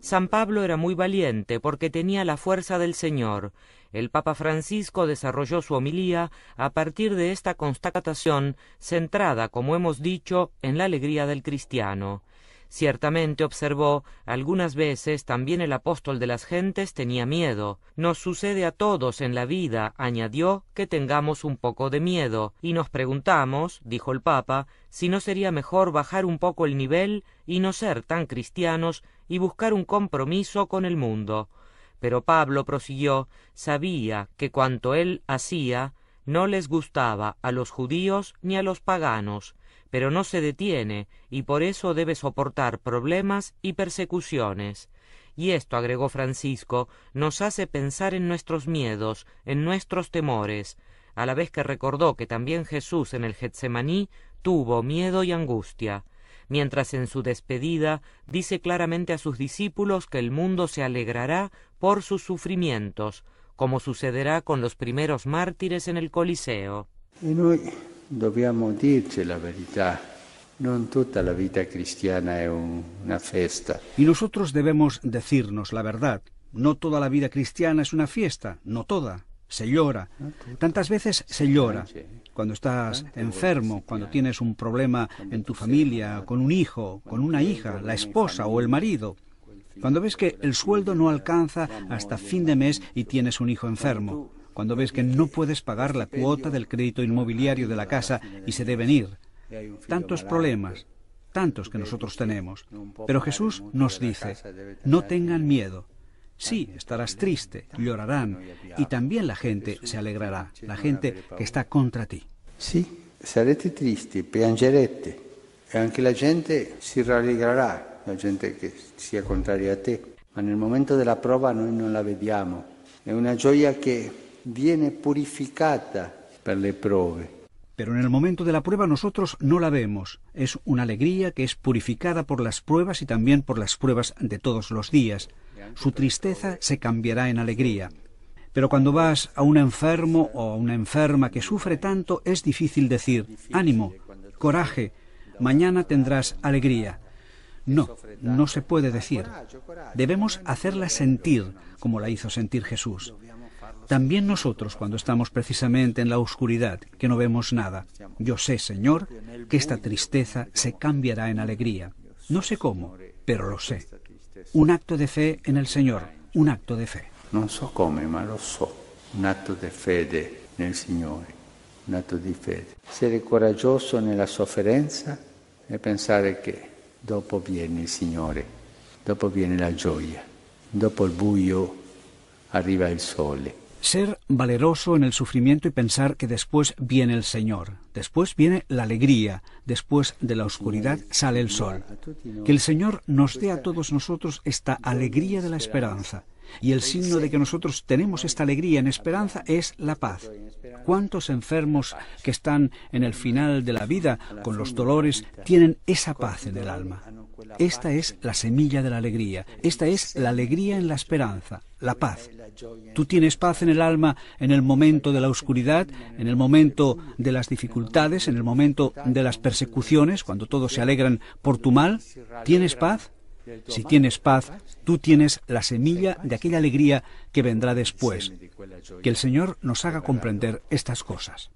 San Pablo era muy valiente porque tenía la fuerza del Señor. El Papa Francisco desarrolló su homilía a partir de esta constatación centrada, como hemos dicho, en la alegría del cristiano. Ciertamente observó, algunas veces también el apóstol de las gentes tenía miedo. Nos sucede a todos en la vida, añadió, que tengamos un poco de miedo, y nos preguntamos, dijo el Papa, si no sería mejor bajar un poco el nivel y no ser tan cristianos y buscar un compromiso con el mundo. Pero Pablo prosiguió, sabía que cuanto él hacía, no les gustaba a los judíos ni a los paganos, pero no se detiene y por eso debe soportar problemas y persecuciones. Y esto, agregó Francisco, nos hace pensar en nuestros miedos, en nuestros temores, a la vez que recordó que también Jesús en el Getsemaní tuvo miedo y angustia, mientras en su despedida dice claramente a sus discípulos que el mundo se alegrará por sus sufrimientos, como sucederá con los primeros mártires en el Coliseo dobbiamo dirci la verdad. No toda la vida cristiana es una fiesta. Y nosotros debemos decirnos la verdad. No toda la vida cristiana es una fiesta, no toda. Se llora. Tantas veces se llora. ¿eh? Cuando estás enfermo, cuando tienes un problema en tu familia, con un hijo, con una hija, la esposa o el marido. Cuando ves que el sueldo no alcanza hasta fin de mes y tienes un hijo enfermo cuando ves que no puedes pagar la cuota del crédito inmobiliario de la casa y se deben ir. Tantos problemas, tantos que nosotros tenemos. Pero Jesús nos dice, no tengan miedo. Sí, estarás triste, llorarán, y también la gente se alegrará, la gente que está contra ti. Sí, sarete triste, piangerete, ...y e anche la gente se alegrará... la gente que sea contraria a te. en el momento de la prueba no la vemos... ...es una joya que viene purificada per le prove. Pero en el momento de la prueba nosotros no la vemos. Es una alegría que es purificada por las pruebas y también por las pruebas de todos los días. Su tristeza se cambiará en alegría. Pero cuando vas a un enfermo o a una enferma que sufre tanto, es difícil decir, ánimo, coraje, mañana tendrás alegría. No, no se puede decir. Debemos hacerla sentir como la hizo sentir Jesús. También nosotros cuando estamos precisamente en la oscuridad, que no vemos nada. Yo sé, Señor, que esta tristeza se cambiará en alegría. No sé cómo, pero lo sé. Un acto de fe en el Señor, un acto de fe. No sé cómo, pero lo so. Un acto de fe en el Señor, un acto de fe. Ser coraggioso la sofferenza y e pensar que dopo viene el Señor, dopo viene la gioia, dopo el buio arriva el sole. Ser valeroso en el sufrimiento y pensar que después viene el Señor, después viene la alegría, después de la oscuridad sale el sol. Que el Señor nos dé a todos nosotros esta alegría de la esperanza, y el signo de que nosotros tenemos esta alegría en esperanza es la paz. ¿Cuántos enfermos que están en el final de la vida con los dolores tienen esa paz en el alma? Esta es la semilla de la alegría. Esta es la alegría en la esperanza, la paz. Tú tienes paz en el alma en el momento de la oscuridad, en el momento de las dificultades, en el momento de las persecuciones, cuando todos se alegran por tu mal. ¿Tienes paz? Si tienes paz, tú tienes la semilla de aquella alegría que vendrá después. Que el Señor nos haga comprender estas cosas.